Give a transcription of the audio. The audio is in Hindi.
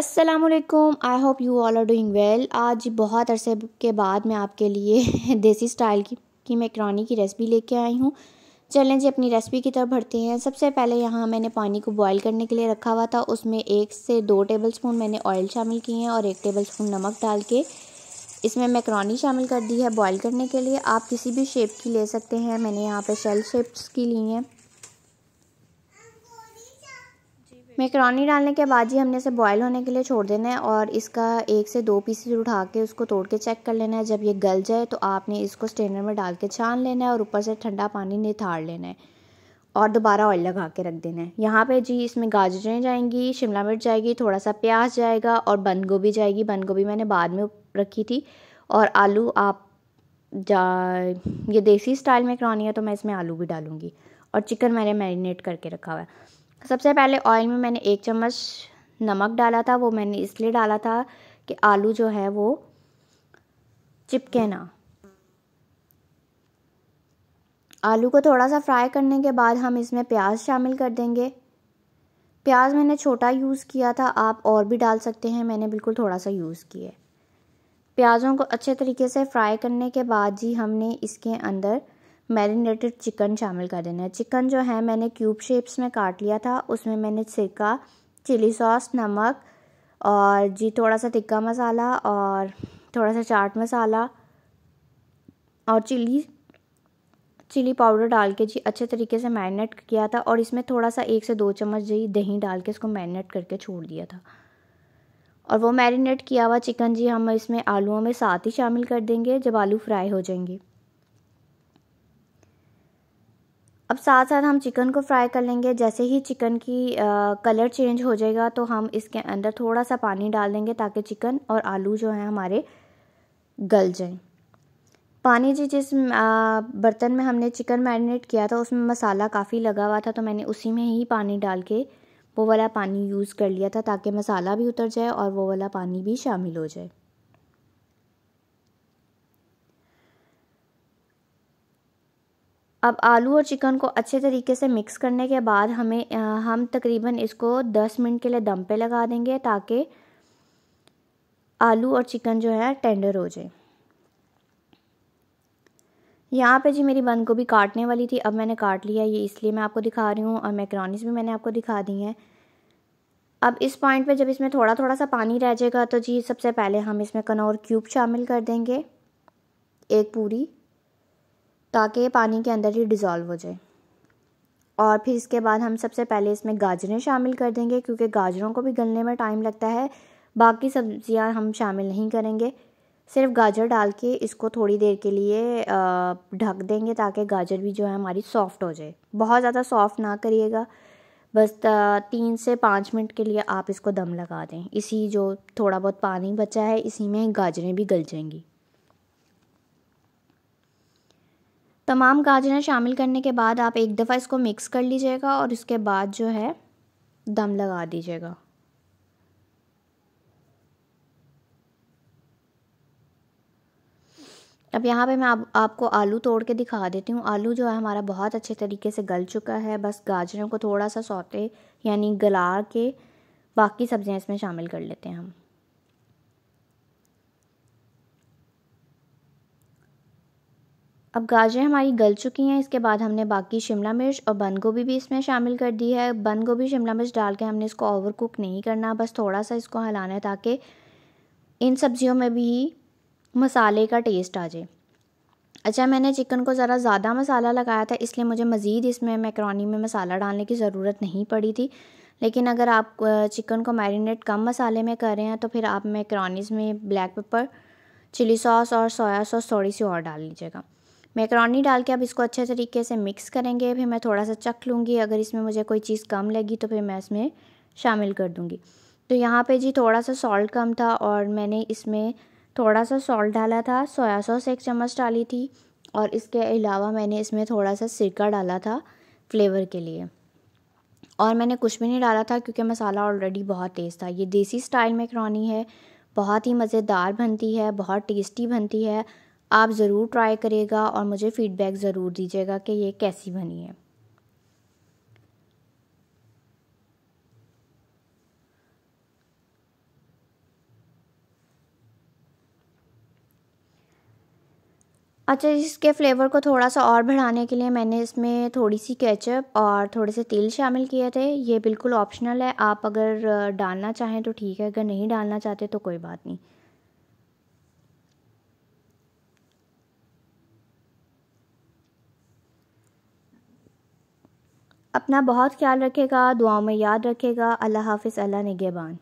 अस्सलाम वालेकुम I hope you all are doing well आज बहुत अरसे के बाद मैं आपके लिए देसी स्टाइल की, की मैक्रोनी की रेसिपी लेके आई हूँ चलें जी अपनी रेसिपी की तरफ बढ़ते हैं सबसे पहले यहाँ मैंने पानी को बॉईल करने के लिए रखा हुआ था उसमें एक से दो टेबलस्पून मैंने ऑयल शामिल किए हैं और एक टेबलस्पून नमक डाल के इसमें मैक्रोनी शामिल कर दी है बॉयल करने के लिए आप किसी भी शेप की ले सकते हैं मैंने यहाँ पर शेल शेप्स की ली हैं मेकरोनी डालने के बाद ही हमने इसे बॉयल होने के लिए छोड़ देना है और इसका एक से दो पीसेज उठा के उसको तोड़ के चेक कर लेना है जब ये गल जाए तो आपने इसको स्टेनर में डाल के छान लेना है और ऊपर से ठंडा पानी निथार लेना है और दोबारा ऑयल लगा के रख देना है यहाँ पे जी इसमें गाजरें जाएंगी शिमला मिर्च जाएगी थोड़ा सा प्याज जाएगा और बंद गोभी जाएगी बंद गोभी मैंने बाद में रखी थी और आलू आप जा ये देसी स्टाइल में करानी है तो मैं इसमें आलू भी डालूँगी और चिकन मैंने मैरिनेट करके रखा हुआ है सबसे पहले ऑयल में मैंने एक चम्मच नमक डाला था वो मैंने इसलिए डाला था कि आलू जो है वो चिपके ना आलू को थोड़ा सा फ्राई करने के बाद हम इसमें प्याज शामिल कर देंगे प्याज मैंने छोटा यूज़ किया था आप और भी डाल सकते हैं मैंने बिल्कुल थोड़ा सा यूज़ किया प्याज़ों को अच्छे तरीके से फ्राई करने के बाद जी हमने इसके अंदर मैरिनेटेड चिकन शामिल कर देना है चिकन जो है मैंने क्यूब शेप्स में काट लिया था उसमें मैंने सिरका चिली सॉस नमक और जी थोड़ा सा टिक्का मसाला और थोड़ा सा चाट मसाला और चिली चिली पाउडर डाल के जी अच्छे तरीके से मैरिनेट किया था और इसमें थोड़ा सा एक से दो चम्मच जी दही डाल के इसको मैरिनेट करके छोड़ दिया था और वो मैरिनेट किया हुआ चिकन जी हम इसमें आलूओं में साथ ही शामिल कर देंगे जब आलू फ्राई हो जाएंगे अब साथ साथ हम चिकन को फ्राई कर लेंगे जैसे ही चिकन की आ, कलर चेंज हो जाएगा तो हम इसके अंदर थोड़ा सा पानी डाल देंगे ताकि चिकन और आलू जो हैं हमारे गल जाएं पानी जी जिस बर्तन में हमने चिकन मैरिनेट किया था उसमें मसाला काफ़ी लगा हुआ था तो मैंने उसी में ही पानी डाल के वो वाला पानी यूज़ कर लिया था ताकि मसाला भी उतर जाए और वो वाला पानी भी शामिल हो जाए अब आलू और चिकन को अच्छे तरीके से मिक्स करने के बाद हमें हम तकरीबन इसको 10 मिनट के लिए दम पे लगा देंगे ताकि आलू और चिकन जो है टेंडर हो जाए यहाँ पे जी मेरी को गोभी काटने वाली थी अब मैंने काट लिया ये इसलिए मैं आपको दिखा रही हूँ और मैक्रोनीस भी मैंने आपको दिखा दी हैं अब इस पॉइंट पे जब इसमें थोड़ा थोड़ा सा पानी रह जाएगा तो जी सबसे पहले हम इसमें कनौर क्यूब शामिल कर देंगे एक पूरी ताकि ये पानी के अंदर ही डिज़ोल्व हो जाए और फिर इसके बाद हम सबसे पहले इसमें गाजरें शामिल कर देंगे क्योंकि गाजरों को भी गलने में टाइम लगता है बाकी सब्ज़ियाँ हम शामिल नहीं करेंगे सिर्फ गाजर डाल के इसको थोड़ी देर के लिए ढक देंगे ताकि गाजर भी जो है हमारी सॉफ़्ट हो जाए बहुत ज़्यादा सॉफ़्ट ना करिएगा बस तीन से पाँच मिनट के लिए आप इसको दम लगा दें इसी जो थोड़ा बहुत पानी बचा है इसी में गाजरें भी गल जाएंगी तमाम गाजरें शामिल करने के बाद आप एक दफ़ा इसको मिक्स कर लीजिएगा और इसके बाद जो है दम लगा दीजिएगा अब यहाँ पे मैं आप, आपको आलू तोड़ के दिखा देती हूँ आलू जो है हमारा बहुत अच्छे तरीके से गल चुका है बस गाजरों को थोड़ा सा सौते यानी गला के बाकी सब्ज़ियाँ इसमें शामिल कर लेते हैं हम अब गाजरें हमारी गल चुकी हैं इसके बाद हमने बाकी शिमला मिर्च और बंद गोभी भी इसमें शामिल कर दी है बंद गोभी शिमला मिर्च डाल के हमने इसको ओवर कुक नहीं करना बस थोड़ा सा इसको हिलाना है ताकि इन सब्ज़ियों में भी मसाले का टेस्ट आ जाए अच्छा मैंने चिकन को ज़रा ज़्यादा मसाला लगाया था इसलिए मुझे मज़ीद इसमें मैक्रोनी में मसाला डालने की ज़रूरत नहीं पड़ी थी लेकिन अगर आप चिकन को मैरिनेट कम मसाले में कर रहे हैं तो फिर आप मैक्रोनीज़ में ब्लैक पेपर चिली सॉस और सोया सॉस थोड़ी सी और डाल लीजिएगा मैकरोनी डाल के अब इसको अच्छे तरीके से मिक्स करेंगे फिर मैं थोड़ा सा चख लूँगी अगर इसमें मुझे कोई चीज़ कम लगी तो फिर मैं इसमें शामिल कर दूँगी तो यहाँ पे जी थोड़ा सा सॉल्ट कम था और मैंने इसमें थोड़ा सा सॉल्ट डाला था सोया सॉस एक चम्मच डाली थी और इसके अलावा मैंने इसमें थोड़ा सा सिरका डाला था फ्लेवर के लिए और मैंने कुछ भी नहीं डाला था क्योंकि मसाला ऑलरेडी बहुत तेज़ था ये देसी स्टाइल मैकरोनी है बहुत ही मज़ेदार बनती है बहुत टेस्टी बनती है आप ज़रूर ट्राई करिएगा और मुझे फ़ीडबैक ज़रूर दीजिएगा कि ये कैसी बनी है अच्छा इसके फ्लेवर को थोड़ा सा और बढ़ाने के लिए मैंने इसमें थोड़ी सी केचप और थोड़े से तेल शामिल किए थे ये बिल्कुल ऑप्शनल है आप अगर डालना चाहें तो ठीक है अगर नहीं डालना चाहते तो कोई बात नहीं अपना बहुत ख्याल रखेगा दुआओं में याद रखेगा अल्लाह हाफिज़ अल्लाह निगेबान